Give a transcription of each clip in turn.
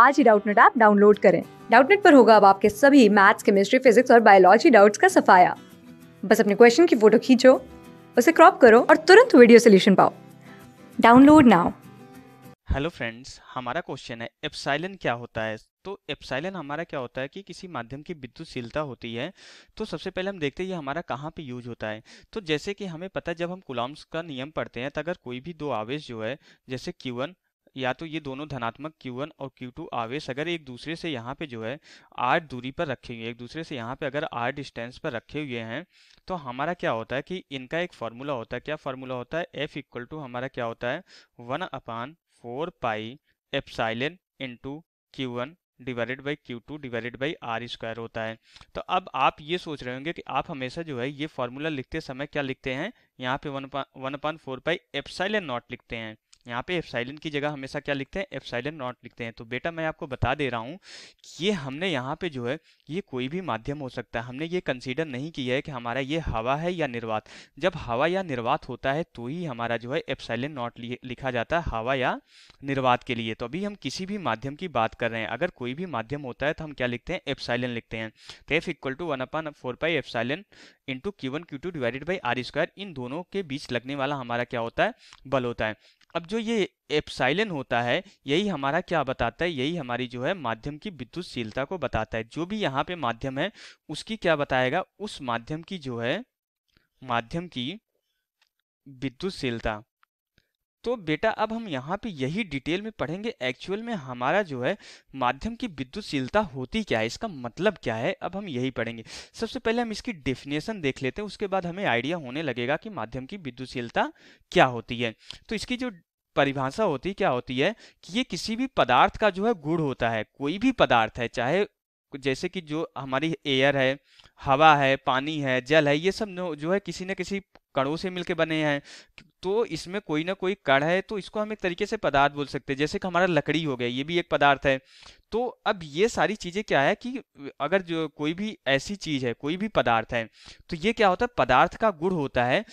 आज ही Doubtnut app download करें डाउटनेट पर होगा अब आपके सभी मैथ्स केमिस्ट्री फिजिक्स और बायोलॉजी डाउट्स का सफाया बस अपने क्वेश्चन की फोटो खींचो उसे क्रॉप करो और तुरंत वीडियो सोल्यूशन पाओ डाउनलोड नाउ हेलो फ्रेंड्स हमारा क्वेश्चन है एप्साइलन क्या होता है तो एप्साइलन हमारा क्या होता है कि किसी माध्यम की विद्युतशीलता होती है तो सबसे पहले हम देखते हैं ये हमारा कहाँ पे यूज होता है तो जैसे कि हमें पता है जब हम कुलाम्स का नियम पढ़ते हैं तो अगर कोई भी दो आवेश जो है जैसे क्यू वन या तो ये दोनों धनात्मक Q1 और Q2 आवेश अगर एक दूसरे से यहाँ पे जो है आठ दूरी पर रखे हुए एक दूसरे से यहाँ पे अगर आठ डिस्टेंस पर रखे हुए हैं तो हमारा क्या होता है कि इनका एक फार्मूला होता है क्या फार्मूला होता है F इक्वल टू हमारा क्या होता है one upon four pi in into q one divided by q two divided by r square होता है तो अब आप ये सोच रहे होंगे कि आप हमेशा जो है ये फॉर्मूला लिखते समय क्या लिखते हैं यहाँ पे one upon point four pi epsilon naught लिखते हैं यहाँ पे एफसाइलन की जगह हमेशा क्या लिखते हैं एफसाइलन नॉट लिखते हैं तो बेटा मैं आपको बता दे रहा हूँ कि ये हमने यहाँ पे जो है ये कोई भी माध्यम हो सकता है हमने ये कंसीडर नहीं किया है कि हमारा ये हवा है या निर्वात जब हवा या निर्वात होता है तो ही हमारा जो है एफसाइलन नॉट लिखा जाता है हवा या निर्वात के लिए तो अभी हम किसी भी माध्यम की बात कर रहे हैं अगर कोई भी माध्यम होता है तो हम क्या लिखते हैं एफसाइलन लिखते हैं तो F equal to one upon four pi epsilon into q one q two divided by r square इन दोनों के बीच लगने वाला हमारा क्या होता है बल होता है अब जो ये एप्साइलन होता है यही हमारा क्या बताता है यही हमारी जो है माध्यम की विद्युतशीलता को बताता है जो भी यहाँ पे माध्यम है उसकी क्या बताएगा उस माध्यम की जो है माध्यम की विद्युतशीलता तो बेटा अब हम यहाँ पे यही डिटेल में पढ़ेंगे एक्चुअल में हमारा जो है माध्यम की विद्युतशीलता होती क्या है इसका मतलब क्या है अब हम यही पढ़ेंगे सबसे पहले हम इसकी डेफिनेशन देख लेते हैं उसके बाद हमें आइडिया होने लगेगा कि माध्यम की विद्युतशीलता क्या होती है तो इसकी जो परिभाषा होती क्या होती है कि ये किसी भी पदार्थ का जो है गुड़ होता है कोई भी पदार्थ है चाहे जैसे कि जो हमारी एयर है हवा है पानी है जल है ये सब जो है किसी न किसी कणों से मिलकर बने हैं तो इसमें कोई ना कोई कण है तो इसको हम एक तरीके से पदार्थ बोल सकते हैं जैसे कि हमारा लकड़ी हो गया ये भी एक पदार्थ है तो अब ये सारी चीज़ें क्या है कि अगर जो कोई भी ऐसी चीज़ है कोई भी पदार्थ है तो ये क्या होता है पदार्थ का गुण होता है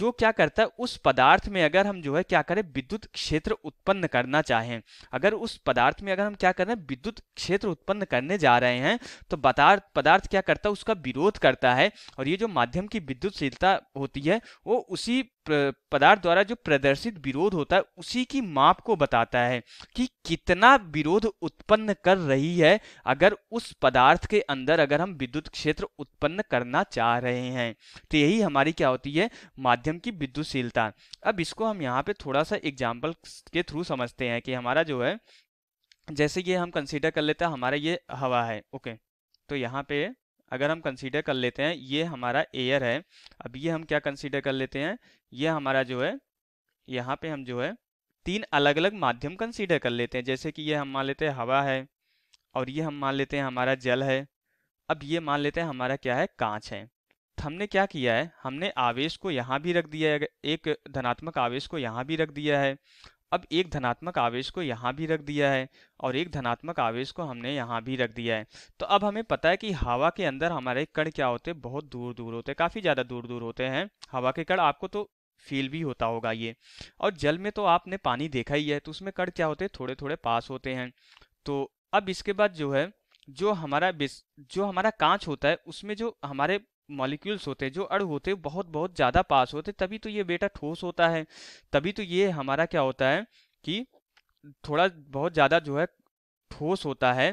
जो क्या करता है उस पदार्थ में अगर हम जो है क्या करें विद्युत क्षेत्र उत्पन्न करना चाहें अगर उस पदार्थ में अगर हम क्या कर रहे हैं विद्युत क्षेत्र उत्पन्न करने जा रहे हैं तो पदार्थ पदार्थ क्या करता है उसका विरोध करता है और ये जो माध्यम की विद्युतशीलता होती है वो उसी पदार्थ द्वारा जो प्रदर्शित विरोध होता है उसी की माप को बताता है कि कितना विरोध उत्पन्न कर रही है अगर उस पदार्थ के अंदर अगर हम विद्युत क्षेत्र उत्पन्न करना चाह रहे हैं तो यही हमारी क्या होती है माध्यम की विद्युतशीलता अब इसको हम यहाँ पे थोड़ा सा एग्जाम्पल के थ्रू समझते हैं कि हमारा जो है जैसे ये हम कंसिडर कर लेते हैं हमारा ये हवा है ओके तो यहाँ पे अगर हम कंसिडर कर लेते हैं ये हमारा एयर है अब ये हम क्या कंसिडर कर लेते हैं ये हमारा जो है यहाँ पे हम जो है तीन अलग अलग माध्यम कंसीडर कर लेते हैं जैसे कि ये हम मान लेते हैं हवा है और ये हम मान लेते हैं हमारा जल है अब ये मान लेते हैं हमारा क्या है कांच है तो हमने क्या किया है हमने आवेश को यहाँ भी रख दिया है एक धनात्मक आवेश को यहाँ भी रख दिया है अब एक धनात्मक आवेश को यहाँ भी रख दिया है और एक धनात्मक आवेश को हमने यहाँ भी रख दिया है तो अब हमें पता है कि हवा के अंदर हमारे कण क्या होते हैं बहुत दूर दूर होते हैं काफ़ी ज़्यादा दूर दूर होते हैं हवा के कण आपको तो फील भी होता होगा ये और जल में तो आपने पानी देखा ही है तो उसमें कण क्या होते हैं थोड़े थोड़े पास होते हैं तो अब इसके बाद जो है जो हमारा बिस जो हमारा कांच होता है उसमें जो हमारे मॉलिक्यूल्स होते हैं जो अड़ होते हैं बहुत बहुत ज़्यादा पास होते तभी तो ये बेटा ठोस होता है तभी तो ये हमारा क्या होता है कि थोड़ा बहुत ज़्यादा जो है ठोस होता है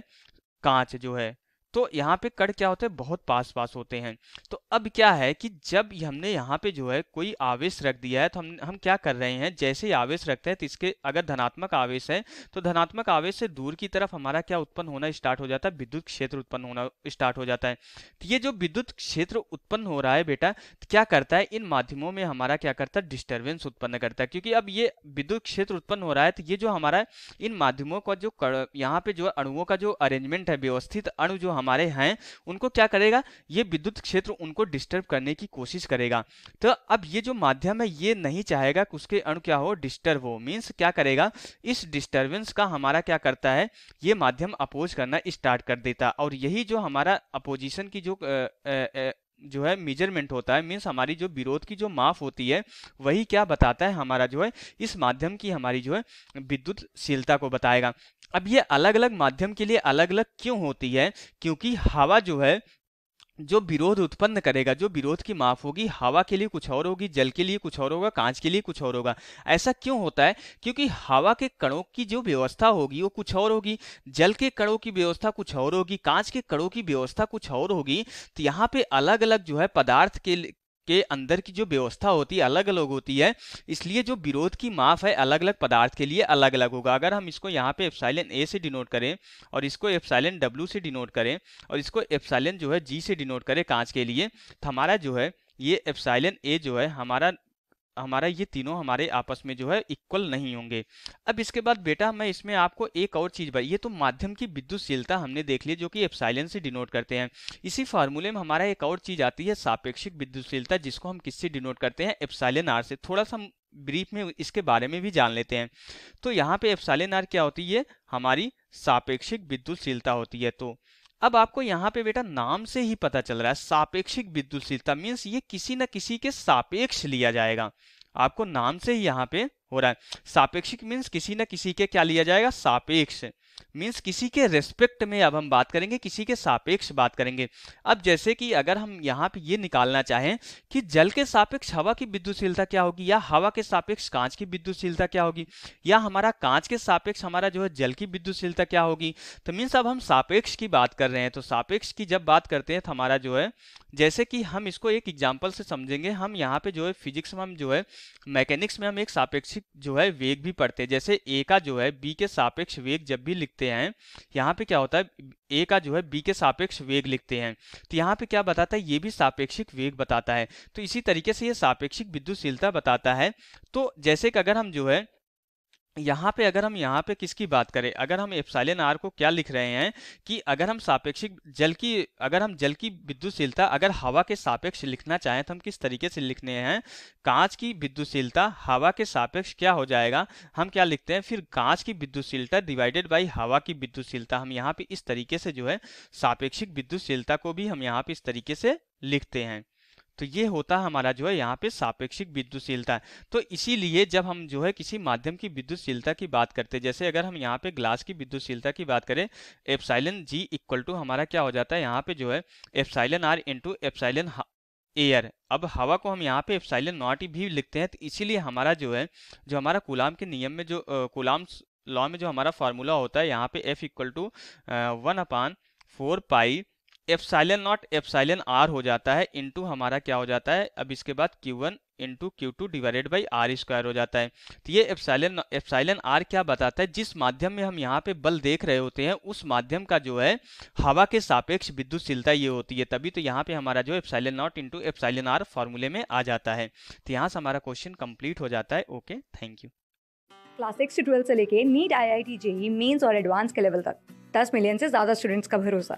कांच जो है तो यहाँ पे कण क्या होते हैं बहुत पास पास होते हैं तो अब क्या है कि जब हमने यहाँ पे जो है कोई आवेश रख दिया है तो हम हम क्या कर रहे हैं जैसे ही आवेश रखते हैं तो इसके अगर धनात्मक आवेश है तो धनात्मक आवेश से दूर की तरफ हमारा क्या उत्पन्न होना स्टार्ट हो जाता है विद्युत क्षेत्र उत्पन्न होना स्टार्ट हो जाता है तो ये जो विद्युत क्षेत्र उत्पन्न हो रहा है बेटा तो क्या करता है इन माध्यमों में हमारा क्या करता है डिस्टर्बेंस उत्पन्न करता है क्योंकि अब ये विद्युत क्षेत्र उत्पन्न हो रहा है तो ये जो हमारा इन माध्यमों का जो यहाँ पे जो अणुओं का जो अरेंजमेंट है व्यवस्थित अणु जो हमारे हैं उनको क्या करेगा ये विद्युत क्षेत्र उनको डिस्टर्ब करने की कोशिश करेगा तो अब ये जो माध्यम है ये नहीं चाहेगा कि उसके अणु क्या हो डिस्टर्ब हो मीन्स क्या करेगा इस डिस्टर्बेंस का हमारा क्या करता है ये माध्यम अपोज करना स्टार्ट कर देता और यही जो हमारा अपोजिशन की जो जो है मेजरमेंट होता है मीन्स हमारी जो विरोध की जो माप होती है वही क्या बताता है हमारा जो है इस माध्यम की हमारी जो है विद्युतशीलता को बताएगा अब ये अलग अलग माध्यम के लिए अलग अलग क्यों होती है क्योंकि हवा जो है जो विरोध उत्पन्न करेगा जो विरोध की माफ होगी हवा के लिए कुछ और होगी जल के लिए कुछ और होगा कांच के लिए कुछ और होगा ऐसा क्यों होता है क्योंकि हवा के कणों की जो व्यवस्था होगी वो कुछ और होगी जल के कणों की व्यवस्था कुछ और होगी कांच के कणों की व्यवस्था कुछ और होगी तो यहाँ पे अलग अलग जो है पदार्थ के के अंदर की जो व्यवस्था होती है अलग अलग होती है इसलिए जो विरोध की माफ है अलग अलग पदार्थ के लिए अलग अलग होगा अगर हम इसको यहाँ पे एफसाइलन ए से डिनोट करें और इसको एफसाइलन डब्ल्यू से डिनोट करें और इसको एफसाइलन जो है जी से डिनोट करें कांच के लिए तो हमारा जो है ये एफसाइलन ए जो है हमारा हमारा ये तीनों हमारे आपस में जो है इक्वल नहीं होंगे अब इसके बाद बेटा मैं इसमें आपको एक और चीज़ बताई ये तो माध्यम की विद्युतशीलता हमने देख ली जो कि एप्साइलन से डिनोट करते हैं इसी फार्मूले में हमारा एक और चीज़ आती है सापेक्षिक विद्युतशीलता जिसको हम किससे डिनोट करते हैं एप्साइलन आर से थोड़ा सा ब्रीफ में इसके बारे में भी जान लेते हैं तो यहाँ पे एप्साइलन आर क्या होती है हमारी सापेक्षिक विद्युतशीलता होती है तो अब आपको यहाँ पे बेटा नाम से ही पता चल रहा है सापेक्षिक विद्युतशीलता मीन्स ये किसी न किसी के सापेक्ष लिया जाएगा आपको नाम से ही यहाँ पे हो रहा है सापेक्षिक मीन्स किसी न किसी के क्या लिया जाएगा सापेक्ष मीन्स किसी के रेस्पेक्ट में अब हम बात करेंगे किसी के सापेक्ष बात करेंगे अब जैसे कि अगर हम यहाँ पे ये निकालना चाहें कि जल के सापेक्ष हवा की विद्युतशीलता क्या होगी या हवा के सापेक्ष कांच की विद्युतशीलता क्या होगी या हमारा कांच के सापेक्ष हमारा जो है जल की विद्युतशीलता क्या होगी तो मीन्स अब हम सापेक्ष की बात कर रहे हैं तो सापेक्ष की जब बात करते हैं तो हमारा जो है जैसे कि हम इसको एक एग्जाम्पल से समझेंगे हम यहाँ पे जो है फिजिक्स में हम जो है मैकेनिक्स में हम एक सापेक्षिक जो है वेग भी पढ़ते हैं जैसे ए का जो है बी के सापेक्ष वेग जब भी लिखते हैं यहाँ पे क्या होता है ए का जो है बी के सापेक्ष वेग लिखते हैं तो यहाँ पे क्या बताता है ये भी सापेक्षिक वेग बताता है तो इसी तरीके से ये सापेक्षिक विद्युतशीलता बताता है तो जैसे कि अगर हम जो है यहाँ पे अगर हम यहाँ पे किसकी बात करें अगर हम एप्साइलन आर को क्या लिख रहे हैं कि अगर हम सापेक्षिक जल की अगर हम जल की विद्युतशीलता अगर हवा के सापेक्ष लिखना चाहें तो हम किस तरीके से लिखने हैं कांच की विद्युतशीलता हवा के सापेक्ष क्या हो जाएगा हम क्या लिखते हैं फिर कांच की विद्युतशीलता डिवाइडेड बाई हवा की विद्युतशीलता हम यहाँ पर इस तरीके से जो है सापेक्षिक विद्युतशीलता को भी हम यहाँ पर इस तरीके से लिखते हैं तो ये होता है हमारा जो है यहाँ पे सापेक्षिक विद्युतशीलता तो इसीलिए जब हम जो है किसी माध्यम की विद्युतशीलता की बात करते हैं जैसे अगर हम यहाँ पे ग्लास की विद्युतशीलता की बात करें एफसाइलन जी इक्वल टू हमारा क्या हो जाता है यहाँ पे जो है epsilon r into epsilon air अब हवा को हम यहाँ पे एफसाइलन नॉट भी लिखते हैं तो इसीलिए हमारा जो है जो हमारा कुलाम के नियम में जो कुलाम्स लॉ में जो हमारा फार्मूला होता है यहाँ पे F equal to one upon four pi epsilon naught epsilon r हो जाता है इनटू हमारा क्या हो जाता है अब इसके बाद q one into q two divided by r square हो जाता है तो ये एफसाइलन एफसाइलन आर क्या बताता है जिस माध्यम में हम यहाँ पे बल देख रहे होते हैं उस माध्यम का जो है हवा के सापेक्ष विद्युतशीलता ये होती है तभी तो यहाँ पे हमारा जो epsilon naught into epsilon r फॉर्मूले में आ जाता है तो यहाँ से हमारा क्वेश्चन कम्प्लीट हो जाता है okay thank you class six से ट्वेल्थ से लेके NEET IIT JEE mains और एडवांस के लेवल तक दस मिलियन से ज़्यादा स्टूडेंट्स का भरोसा